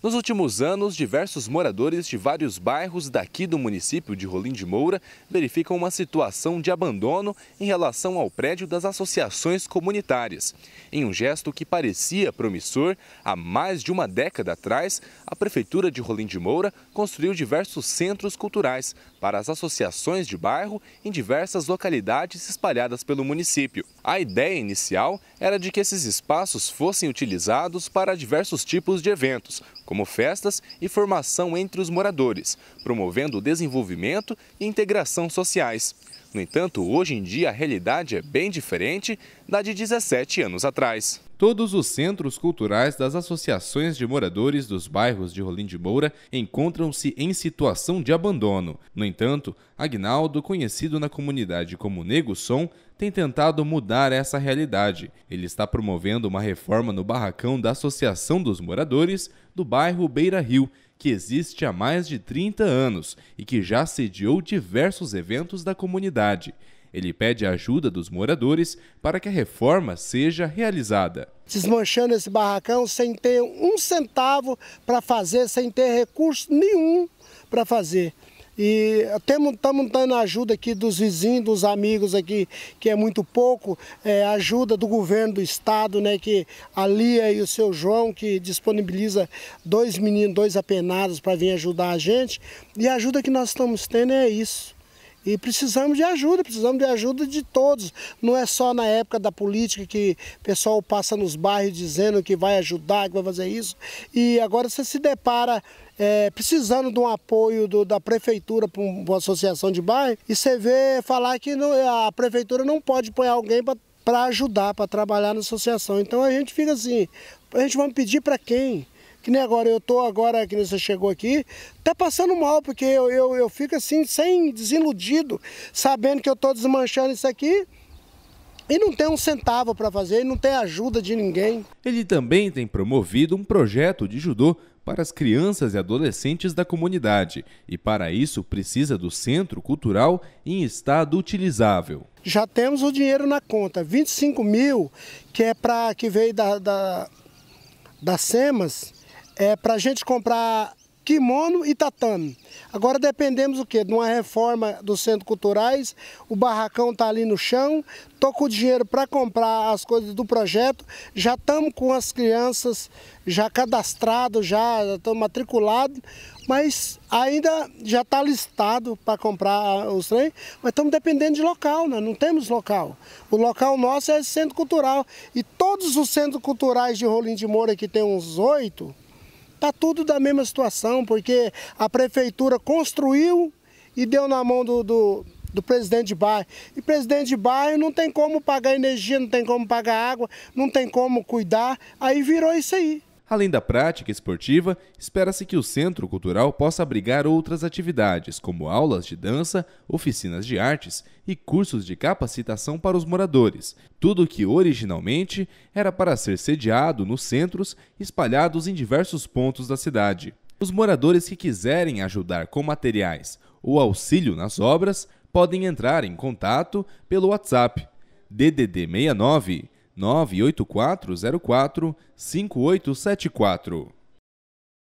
Nos últimos anos, diversos moradores de vários bairros daqui do município de Rolim de Moura verificam uma situação de abandono em relação ao prédio das associações comunitárias. Em um gesto que parecia promissor, há mais de uma década atrás, a Prefeitura de Rolim de Moura construiu diversos centros culturais para as associações de bairro em diversas localidades espalhadas pelo município. A ideia inicial era de que esses espaços fossem utilizados para diversos tipos de eventos, como festas e formação entre os moradores, promovendo o desenvolvimento e integração sociais. No entanto, hoje em dia a realidade é bem diferente da de 17 anos atrás todos os centros culturais das associações de moradores dos bairros de Rolim de Moura encontram-se em situação de abandono. No entanto, Agnaldo, conhecido na comunidade como Nego Som, tem tentado mudar essa realidade. Ele está promovendo uma reforma no barracão da Associação dos Moradores do bairro Beira Rio, que existe há mais de 30 anos e que já sediou diversos eventos da comunidade. Ele pede a ajuda dos moradores para que a reforma seja realizada. Desmanchando esse barracão sem ter um centavo para fazer, sem ter recurso nenhum para fazer. E estamos dando ajuda aqui dos vizinhos, dos amigos aqui, que é muito pouco, é, ajuda do governo do estado, né, que a Lia e o seu João, que disponibiliza dois meninos, dois apenados para vir ajudar a gente. E a ajuda que nós estamos tendo é isso. E precisamos de ajuda, precisamos de ajuda de todos. Não é só na época da política que o pessoal passa nos bairros dizendo que vai ajudar, que vai fazer isso. E agora você se depara é, precisando de um apoio do, da prefeitura para uma associação de bairro e você vê falar que não, a prefeitura não pode pôr alguém para ajudar, para trabalhar na associação. Então a gente fica assim, a gente vai pedir para quem? Que nem agora, eu tô agora, que nem você chegou aqui, tá passando mal, porque eu, eu, eu fico assim, sem desiludido, sabendo que eu tô desmanchando isso aqui e não tem um centavo para fazer, e não tem ajuda de ninguém. Ele também tem promovido um projeto de judô para as crianças e adolescentes da comunidade e para isso precisa do centro cultural em estado utilizável. Já temos o dinheiro na conta, 25 mil que é para que veio da, da, da SEMAS é, para a gente comprar kimono e tatame. Agora dependemos o quê? De uma reforma dos centros culturais, o barracão está ali no chão, estou com o dinheiro para comprar as coisas do projeto, já estamos com as crianças já cadastradas, já estamos matriculados, mas ainda já está listado para comprar os trem, mas estamos dependendo de local, né? não temos local. O local nosso é centro cultural e todos os centros culturais de Rolim de Moura, que tem uns oito, Está tudo da mesma situação, porque a prefeitura construiu e deu na mão do, do, do, presidente de bairro. E presidente de bairro não tem como pagar energia, não tem como pagar água, não tem como cuidar. Aí virou isso aí. Além da prática esportiva, espera-se que o Centro Cultural possa abrigar outras atividades, como aulas de dança, oficinas de artes e cursos de capacitação para os moradores, tudo o que originalmente era para ser sediado nos centros espalhados em diversos pontos da cidade. Os moradores que quiserem ajudar com materiais ou auxílio nas obras podem entrar em contato pelo WhatsApp DDD 69 98404 5874.